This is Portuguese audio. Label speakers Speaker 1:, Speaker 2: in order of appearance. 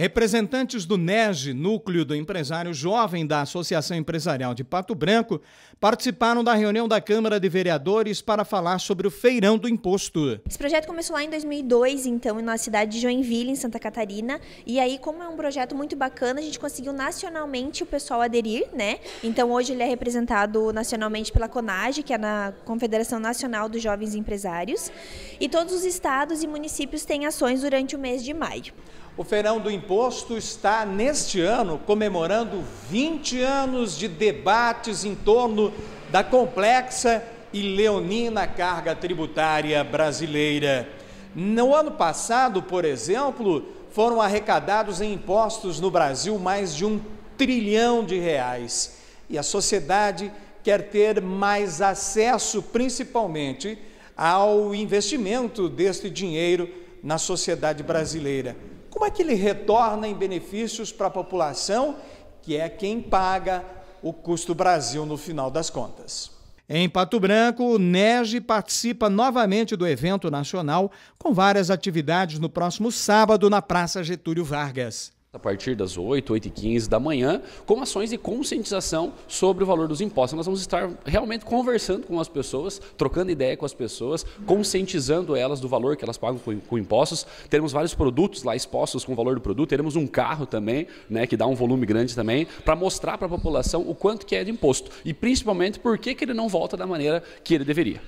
Speaker 1: Representantes do NEG, Núcleo do Empresário Jovem da Associação Empresarial de Pato Branco, participaram da reunião da Câmara de Vereadores para falar sobre o feirão do imposto.
Speaker 2: Esse projeto começou lá em 2002, então, na cidade de Joinville, em Santa Catarina. E aí, como é um projeto muito bacana, a gente conseguiu nacionalmente o pessoal aderir, né? Então, hoje ele é representado nacionalmente pela CONAGE, que é a Confederação Nacional dos Jovens Empresários. E todos os estados e municípios têm ações durante o mês de maio.
Speaker 1: O Feirão do Imposto está, neste ano, comemorando 20 anos de debates em torno da complexa e leonina carga tributária brasileira. No ano passado, por exemplo, foram arrecadados em impostos no Brasil mais de um trilhão de reais. E a sociedade quer ter mais acesso, principalmente, ao investimento deste dinheiro na sociedade brasileira. Como é que ele retorna em benefícios para a população, que é quem paga o custo Brasil no final das contas? Em Pato Branco, o Nege participa novamente do evento nacional com várias atividades no próximo sábado na Praça Getúlio Vargas
Speaker 3: a partir das 8, 8 e 15 da manhã, com ações de conscientização sobre o valor dos impostos. Nós vamos estar realmente conversando com as pessoas, trocando ideia com as pessoas, conscientizando elas do valor que elas pagam com, com impostos. Teremos vários produtos lá expostos com o valor do produto, teremos um carro também, né, que dá um volume grande também, para mostrar para a população o quanto que é de imposto e principalmente por que, que ele não volta da maneira que ele deveria.